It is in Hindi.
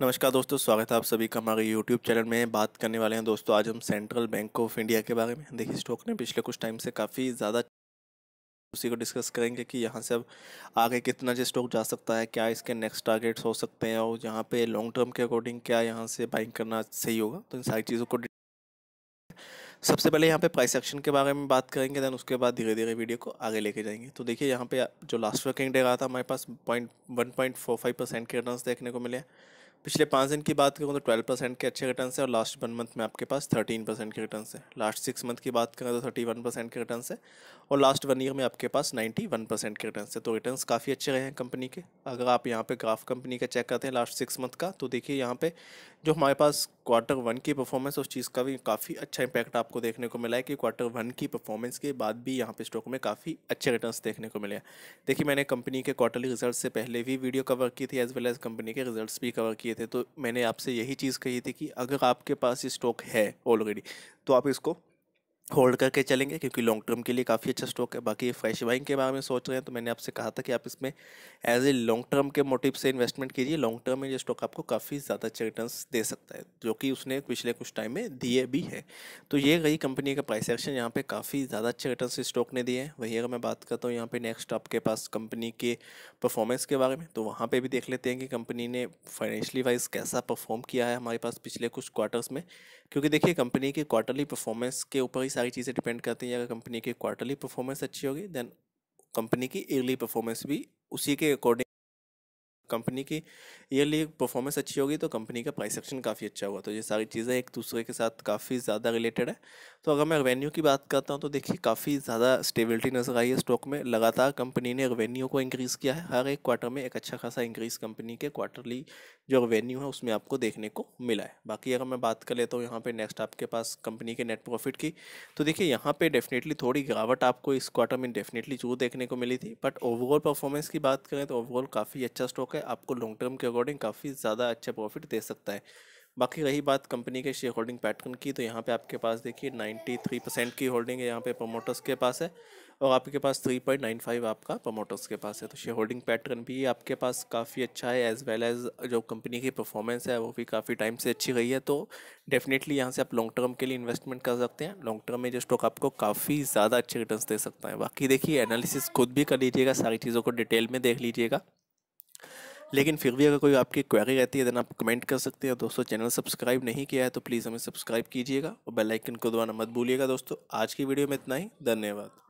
नमस्कार दोस्तों स्वागत है आप सभी का हमारे यूट्यूब चैनल में बात करने वाले हैं दोस्तों आज हम सेंट्रल बैंक ऑफ इंडिया के बारे में देखिए स्टॉक ने पिछले कुछ टाइम से काफ़ी ज़्यादा उसी को डिस्कस करेंगे कि यहाँ से अब आगे कितना जो स्टॉक जा सकता है क्या इसके नेक्स्ट टारगेट्स हो सकते हैं और यहाँ पे लॉन्ग टर्म के अकॉर्डिंग क्या यहाँ से बाइंग करना सही होगा तो इन सारी चीज़ों को सबसे पहले यहाँ पे प्राइस एक्शन के बारे में बात करेंगे दैन उसके बाद धीरे धीरे वीडियो को आगे लेके जाएंगे तो देखिए यहाँ पे जो लास्ट वर्किंग डे रहा था हमारे पास point one point four five percent के रिटर्न देखने को मिले पिछले पाँच दिन की बात करूँ तो ट्वेल्व परसेंट के अच्छे रिटर्न है और लास्ट वन मंथ में आपके पास थर्टीन परसेंट के रिटर्न है लास्ट सिक्स मंथ की बात करें तो थर्टी वन परसेंट के रिटर्न है और लास्ट वन ईयर में आपके पास नाइन्टी वन परसेंट के रिटर्न है तो रिटर्न काफ़ी अच्छे रहे हैं कंपनी के अगर आप यहाँ पे ग्राफ कंपनी का चेक करते हैं लास्ट सिक्स मंथ का तो देखिए यहाँ पे जो हमारे पास क्वार्टर वन की परफॉर्मेंस उस चीज़ का भी काफ़ी अच्छा इम्पैक्ट आपको देखने को मिला है कि क्वार्टर वन की परफॉर्मेंस के बाद भी यहाँ पे स्टॉक में काफ़ी अच्छे रिटर्न्स देखने को मिले देखिए मैंने कंपनी के क्वार्टरली रिजल्ट से पहले भी वीडियो कवर की थी एज वेल एज़ कंपनी के रिजल्ट्स भी कवर किए थे तो मैंने आपसे यही चीज़ कही थी कि अगर आपके पास ये स्टॉक है ऑलरेडी तो आप इसको होल्ड करके चलेंगे क्योंकि लॉन्ग टर्म के लिए काफ़ी अच्छा स्टॉक है बाकी फ्रेश बाइंग के बारे में सोच रहे हैं तो मैंने आपसे कहा था कि आप इसमें एज ए लॉन्ग टर्म के मोटिव से इन्वेस्टमेंट कीजिए लॉन्ग टर्म में ये स्टॉक आपको काफ़ी ज़्यादा अच्छे रिटर्न दे सकता है जो कि उसने पिछले कुछ टाइम में दिए भी है तो ये गई कंपनी का प्राइस एक्शन यहाँ पर काफ़ी ज़्यादा अच्छे रिटर्न स्टॉक ने दिए हैं वही अगर मैं बात करता हूँ यहाँ पर नेक्स्ट आपके पास कंपनी के परफॉर्मेंस के बारे में तो वहाँ पर भी देख लेते हैं कि कंपनी ने फाइनेंशली वाइज कैसा परफॉर्म किया है हमारे पास पिछले कुछ क्वार्टर्स में क्योंकि देखिए कंपनी के क्वार्टरली परफॉर्मेंस के ऊपर ही सारी चीज़ें डिपेंड करती हैं अगर कंपनी की क्वार्टरली परफॉर्मेंस अच्छी होगी देन कंपनी की ईयरली परफॉर्मेंस भी उसी के अकॉर्डिंग कंपनी की ईयरली परफॉर्मेंस अच्छी होगी तो कंपनी का प्राइस एक्शन काफ़ी अच्छा हुआ तो ये सारी चीज़ें एक दूसरे के साथ काफ़ी ज़्यादा रिलेटेड है तो अगर मैं रेवेन्यू की बात करता हूँ तो देखिए काफ़ी ज़्यादा स्टेबिलिटी नज़र आई है स्टॉक में लगातार कंपनी ने रेवेन्यू को इंक्रीज़ किया है हर एक क्वार्टर में एक अच्छा खासा इंक्रीज़ कंपनी के क्वार्टरली जो रेवेन्यू है उसमें आपको देखने को मिला है बाकी अगर मैं बात कर लेता हूँ यहाँ पर नेक्स्ट आपके पास कंपनी के नेट प्रॉफिट की तो देखिए यहाँ पर डेफिनेटली थोड़ी गिरावट आपको इस क्वार्टर में डेफिनेटली जरूर देखने को मिली थी बट ओवरऑल परफॉर्मेंस की बात करें तो ओवरऑल काफ़ी अच्छा स्टॉक है आपको लॉन्ग टर्म के अकॉर्डिंग काफ़ी ज़्यादा अच्छा प्रॉफिट दे सकता है बाकी रही बात कंपनी के शेयर होल्डिंग पैटर्न की तो यहाँ पे आपके पास देखिए नाइन्टी थ्री परसेंट की होल्डिंग है यहाँ पे प्रमोटर्स के पास है और आपके पास थ्री पॉइंट नाइन फाइव आपका प्रमोटर्स के पास है तो शेयर होल्डिंग पैटर्न भी आपके पास काफ़ी अच्छा है एज़ वेल एज़ जो कंपनी की परफॉर्मेंस है वो भी काफ़ी टाइम से अच्छी रही है तो डेफिनेटली यहाँ से आप लॉन्ग टर्म के लिए इन्वेस्टमेंट कर सकते हैं लॉन्ग टर्म में जो स्टॉक आपको काफ़ी ज़्यादा अच्छे रिटर्न दे सकता है बाकी देखिए एनालिसिस खुद भी कर लीजिएगा सारी चीज़ों को डिटेल में देख लीजिएगा लेकिन फिर भी अगर कोई आपकी क्वेरी रहती है देन आप कमेंट कर सकते हैं दोस्तों चैनल सब्सक्राइब नहीं किया है तो प्लीज़ हमें सब्सक्राइब कीजिएगा और बेल आइकन को दबाना मत भूलिएगा दोस्तों आज की वीडियो में इतना ही धन्यवाद